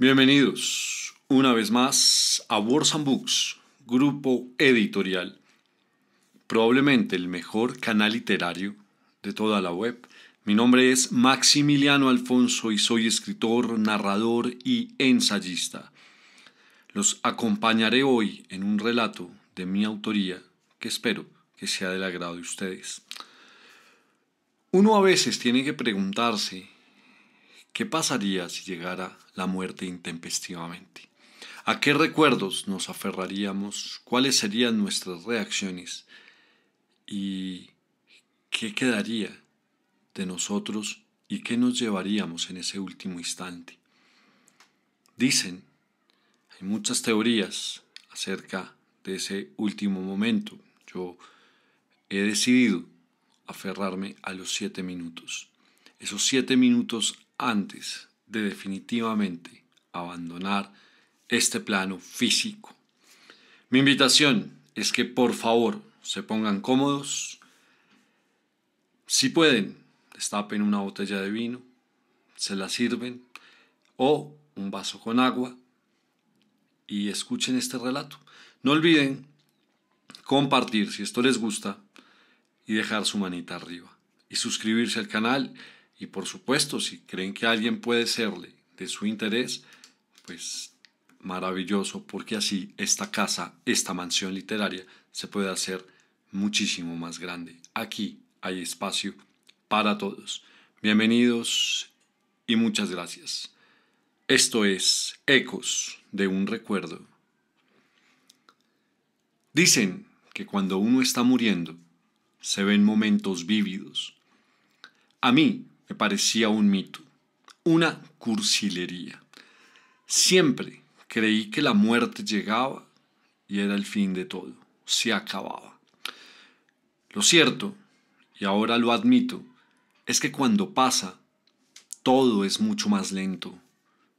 Bienvenidos una vez más a and Books, grupo editorial, probablemente el mejor canal literario de toda la web. Mi nombre es Maximiliano Alfonso y soy escritor, narrador y ensayista. Los acompañaré hoy en un relato de mi autoría que espero que sea del agrado de ustedes. Uno a veces tiene que preguntarse ¿Qué pasaría si llegara la muerte intempestivamente? ¿A qué recuerdos nos aferraríamos? ¿Cuáles serían nuestras reacciones? ¿Y qué quedaría de nosotros y qué nos llevaríamos en ese último instante? Dicen, hay muchas teorías acerca de ese último momento. Yo he decidido aferrarme a los siete minutos. Esos siete minutos antes de definitivamente abandonar este plano físico. Mi invitación es que por favor se pongan cómodos. Si pueden, destapen una botella de vino, se la sirven o un vaso con agua y escuchen este relato. No olviden compartir si esto les gusta y dejar su manita arriba y suscribirse al canal y por supuesto, si creen que alguien puede serle de su interés, pues maravilloso, porque así esta casa, esta mansión literaria, se puede hacer muchísimo más grande. Aquí hay espacio para todos. Bienvenidos y muchas gracias. Esto es Ecos de un recuerdo. Dicen que cuando uno está muriendo, se ven momentos vívidos. A mí me parecía un mito, una cursilería. Siempre creí que la muerte llegaba y era el fin de todo, se acababa. Lo cierto, y ahora lo admito, es que cuando pasa, todo es mucho más lento,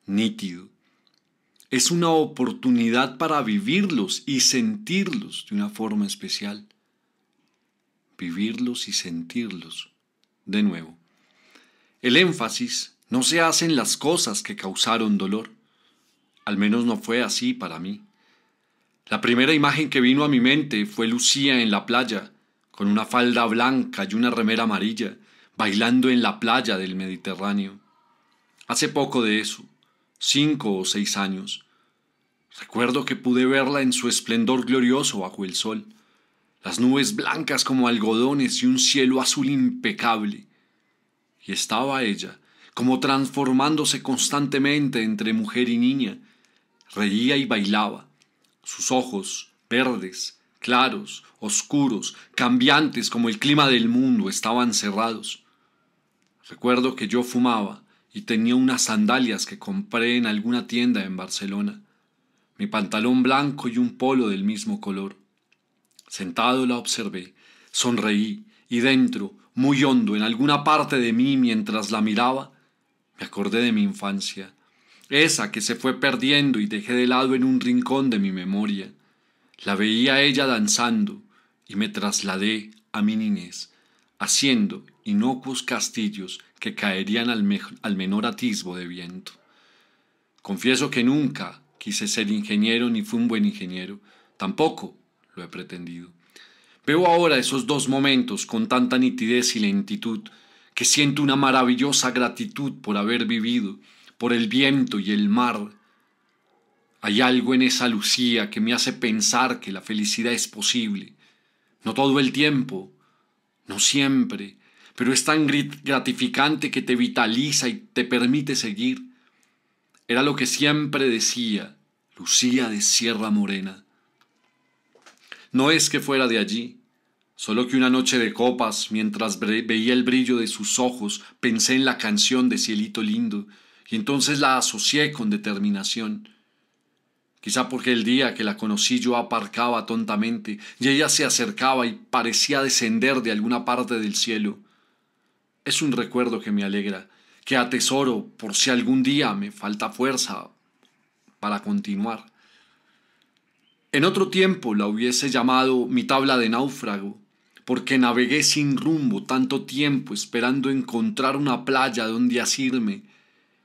nítido. Es una oportunidad para vivirlos y sentirlos de una forma especial. Vivirlos y sentirlos de nuevo. El énfasis no se hace en las cosas que causaron dolor. Al menos no fue así para mí. La primera imagen que vino a mi mente fue Lucía en la playa, con una falda blanca y una remera amarilla, bailando en la playa del Mediterráneo. Hace poco de eso, cinco o seis años. Recuerdo que pude verla en su esplendor glorioso bajo el sol, las nubes blancas como algodones y un cielo azul impecable. Y estaba ella, como transformándose constantemente entre mujer y niña. Reía y bailaba. Sus ojos, verdes, claros, oscuros, cambiantes como el clima del mundo, estaban cerrados. Recuerdo que yo fumaba y tenía unas sandalias que compré en alguna tienda en Barcelona, mi pantalón blanco y un polo del mismo color. Sentado la observé, sonreí y dentro muy hondo, en alguna parte de mí mientras la miraba, me acordé de mi infancia, esa que se fue perdiendo y dejé de lado en un rincón de mi memoria. La veía ella danzando y me trasladé a mi niñez, haciendo inocuos castillos que caerían al, al menor atisbo de viento. Confieso que nunca quise ser ingeniero ni fui un buen ingeniero, tampoco lo he pretendido. Veo ahora esos dos momentos con tanta nitidez y lentitud que siento una maravillosa gratitud por haber vivido, por el viento y el mar. Hay algo en esa Lucía que me hace pensar que la felicidad es posible. No todo el tiempo, no siempre, pero es tan gratificante que te vitaliza y te permite seguir. Era lo que siempre decía Lucía de Sierra Morena. No es que fuera de allí, Solo que una noche de copas, mientras veía el brillo de sus ojos, pensé en la canción de Cielito Lindo, y entonces la asocié con determinación. Quizá porque el día que la conocí yo aparcaba tontamente, y ella se acercaba y parecía descender de alguna parte del cielo. Es un recuerdo que me alegra, que atesoro por si algún día me falta fuerza para continuar. En otro tiempo la hubiese llamado mi tabla de náufrago, porque navegué sin rumbo tanto tiempo esperando encontrar una playa donde asirme,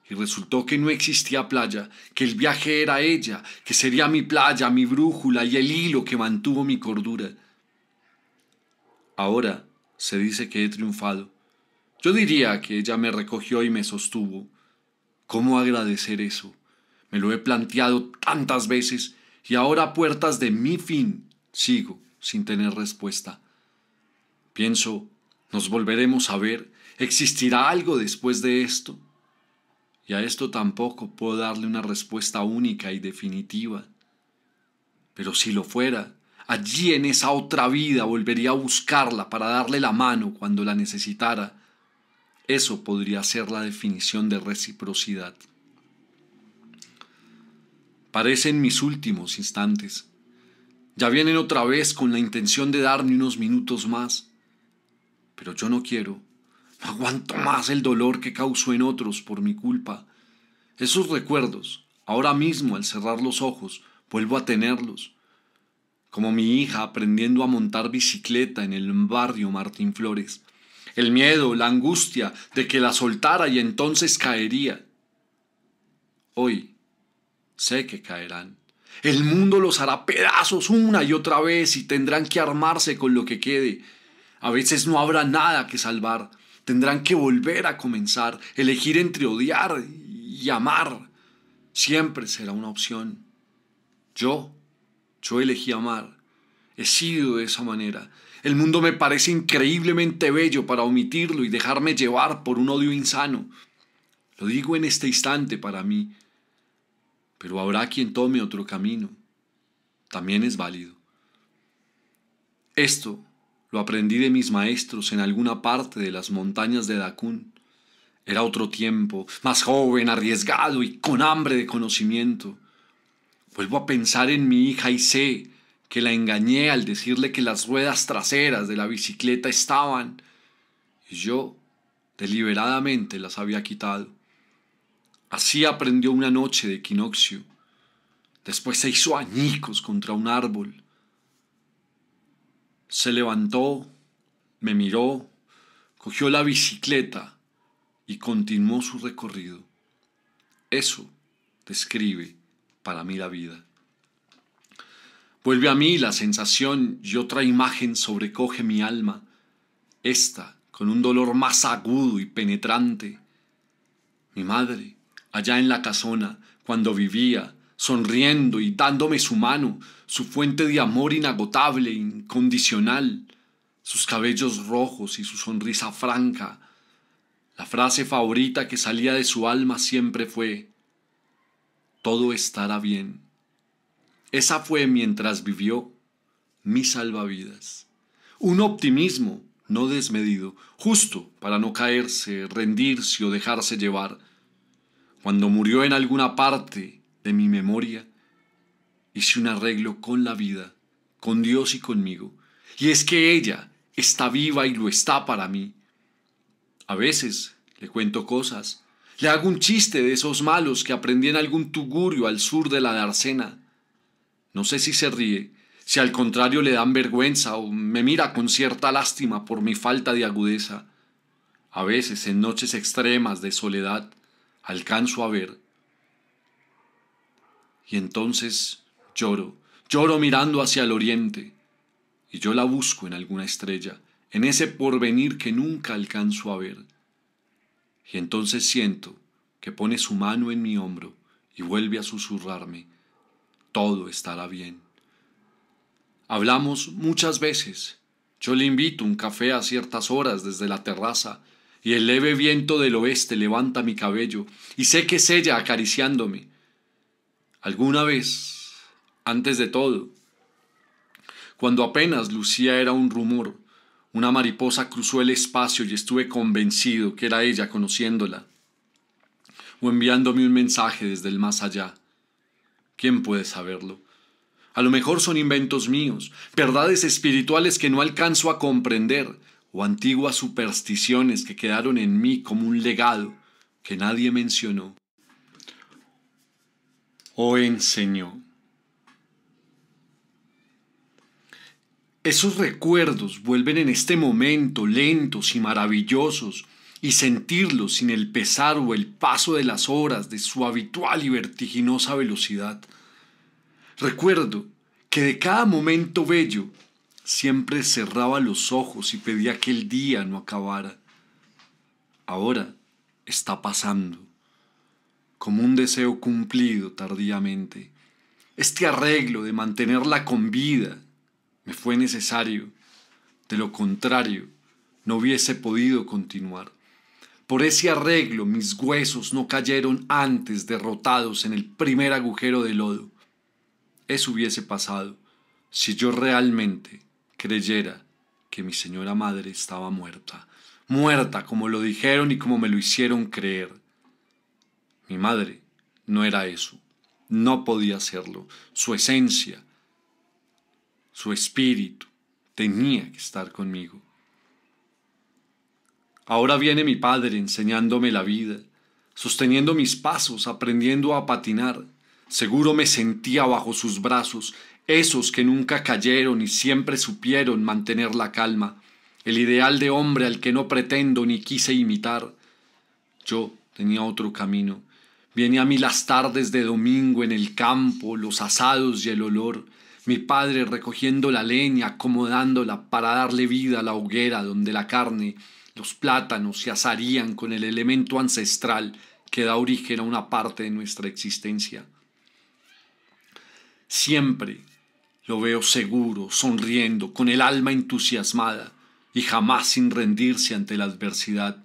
y resultó que no existía playa, que el viaje era ella, que sería mi playa, mi brújula y el hilo que mantuvo mi cordura. Ahora se dice que he triunfado. Yo diría que ella me recogió y me sostuvo. ¿Cómo agradecer eso? Me lo he planteado tantas veces y ahora a puertas de mi fin sigo sin tener respuesta. Pienso, ¿nos volveremos a ver? ¿Existirá algo después de esto? Y a esto tampoco puedo darle una respuesta única y definitiva. Pero si lo fuera, allí en esa otra vida volvería a buscarla para darle la mano cuando la necesitara. Eso podría ser la definición de reciprocidad. Parecen mis últimos instantes. Ya vienen otra vez con la intención de darme unos minutos más pero yo no quiero. No aguanto más el dolor que causó en otros por mi culpa. Esos recuerdos, ahora mismo al cerrar los ojos, vuelvo a tenerlos. Como mi hija aprendiendo a montar bicicleta en el barrio Martín Flores. El miedo, la angustia de que la soltara y entonces caería. Hoy sé que caerán. El mundo los hará pedazos una y otra vez y tendrán que armarse con lo que quede. A veces no habrá nada que salvar. Tendrán que volver a comenzar, elegir entre odiar y amar. Siempre será una opción. Yo, yo elegí amar. He sido de esa manera. El mundo me parece increíblemente bello para omitirlo y dejarme llevar por un odio insano. Lo digo en este instante para mí, pero habrá quien tome otro camino. También es válido. Esto lo aprendí de mis maestros en alguna parte de las montañas de Dakun. Era otro tiempo, más joven, arriesgado y con hambre de conocimiento. Vuelvo a pensar en mi hija y sé que la engañé al decirle que las ruedas traseras de la bicicleta estaban y yo deliberadamente las había quitado. Así aprendió una noche de equinoccio. Después se hizo añicos contra un árbol se levantó, me miró, cogió la bicicleta y continuó su recorrido. Eso describe para mí la vida. Vuelve a mí la sensación y otra imagen sobrecoge mi alma, esta con un dolor más agudo y penetrante. Mi madre, allá en la casona, cuando vivía, sonriendo y dándome su mano, su fuente de amor inagotable, incondicional, sus cabellos rojos y su sonrisa franca. La frase favorita que salía de su alma siempre fue, todo estará bien. Esa fue mientras vivió mi salvavidas. Un optimismo no desmedido, justo para no caerse, rendirse o dejarse llevar. Cuando murió en alguna parte, de mi memoria, hice un arreglo con la vida, con Dios y conmigo. Y es que ella está viva y lo está para mí. A veces le cuento cosas, le hago un chiste de esos malos que aprendí en algún tugurio al sur de la Darcena. No sé si se ríe, si al contrario le dan vergüenza o me mira con cierta lástima por mi falta de agudeza. A veces, en noches extremas de soledad, alcanzo a ver y entonces lloro, lloro mirando hacia el oriente, y yo la busco en alguna estrella, en ese porvenir que nunca alcanzo a ver. Y entonces siento que pone su mano en mi hombro y vuelve a susurrarme, todo estará bien. Hablamos muchas veces. Yo le invito un café a ciertas horas desde la terraza y el leve viento del oeste levanta mi cabello y sé que es ella acariciándome. Alguna vez, antes de todo, cuando apenas Lucía era un rumor, una mariposa cruzó el espacio y estuve convencido que era ella conociéndola o enviándome un mensaje desde el más allá. ¿Quién puede saberlo? A lo mejor son inventos míos, verdades espirituales que no alcanzo a comprender, o antiguas supersticiones que quedaron en mí como un legado que nadie mencionó o enseñó. Esos recuerdos vuelven en este momento lentos y maravillosos y sentirlos sin el pesar o el paso de las horas de su habitual y vertiginosa velocidad. Recuerdo que de cada momento bello siempre cerraba los ojos y pedía que el día no acabara. Ahora está pasando como un deseo cumplido tardíamente. Este arreglo de mantenerla con vida me fue necesario, de lo contrario, no hubiese podido continuar. Por ese arreglo mis huesos no cayeron antes derrotados en el primer agujero de lodo. Eso hubiese pasado si yo realmente creyera que mi señora madre estaba muerta, muerta como lo dijeron y como me lo hicieron creer. Mi madre no era eso, no podía serlo. Su esencia, su espíritu, tenía que estar conmigo. Ahora viene mi padre enseñándome la vida, sosteniendo mis pasos, aprendiendo a patinar. Seguro me sentía bajo sus brazos, esos que nunca cayeron y siempre supieron mantener la calma, el ideal de hombre al que no pretendo ni quise imitar. Yo tenía otro camino, Viene a mí las tardes de domingo en el campo, los asados y el olor, mi padre recogiendo la leña, acomodándola para darle vida a la hoguera donde la carne, los plátanos se asarían con el elemento ancestral que da origen a una parte de nuestra existencia. Siempre lo veo seguro, sonriendo, con el alma entusiasmada y jamás sin rendirse ante la adversidad.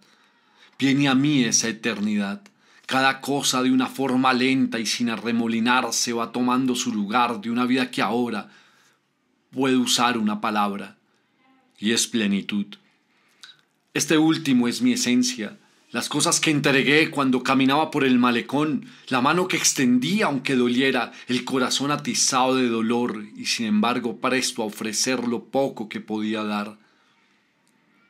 Viene a mí esa eternidad, cada cosa de una forma lenta y sin arremolinarse va tomando su lugar de una vida que ahora puede usar una palabra, y es plenitud. Este último es mi esencia, las cosas que entregué cuando caminaba por el malecón, la mano que extendía aunque doliera, el corazón atizado de dolor y sin embargo presto a ofrecer lo poco que podía dar.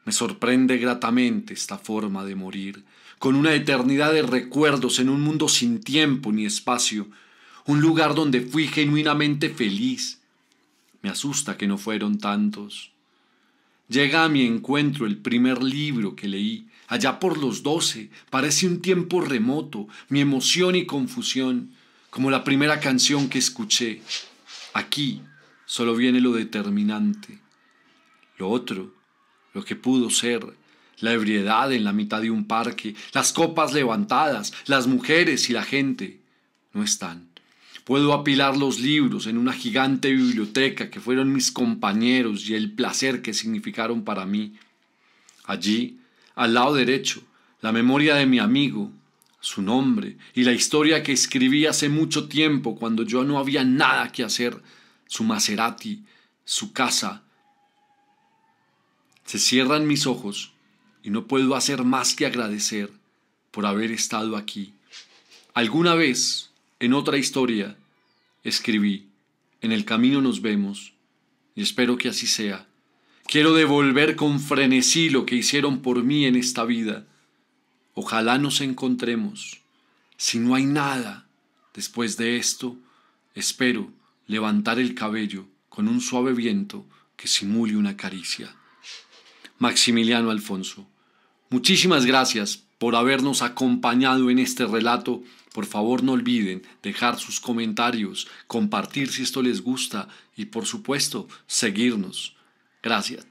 Me sorprende gratamente esta forma de morir, con una eternidad de recuerdos en un mundo sin tiempo ni espacio, un lugar donde fui genuinamente feliz. Me asusta que no fueron tantos. Llega a mi encuentro el primer libro que leí, allá por los doce, parece un tiempo remoto, mi emoción y confusión, como la primera canción que escuché. Aquí solo viene lo determinante. Lo otro, lo que pudo ser, la ebriedad en la mitad de un parque, las copas levantadas, las mujeres y la gente. No están. Puedo apilar los libros en una gigante biblioteca que fueron mis compañeros y el placer que significaron para mí. Allí, al lado derecho, la memoria de mi amigo, su nombre y la historia que escribí hace mucho tiempo cuando yo no había nada que hacer, su Maserati, su casa. Se cierran mis ojos y no puedo hacer más que agradecer por haber estado aquí. Alguna vez, en otra historia, escribí, en el camino nos vemos, y espero que así sea. Quiero devolver con frenesí lo que hicieron por mí en esta vida. Ojalá nos encontremos. Si no hay nada después de esto, espero levantar el cabello con un suave viento que simule una caricia. Maximiliano Alfonso. Muchísimas gracias por habernos acompañado en este relato. Por favor no olviden dejar sus comentarios, compartir si esto les gusta y por supuesto seguirnos. Gracias.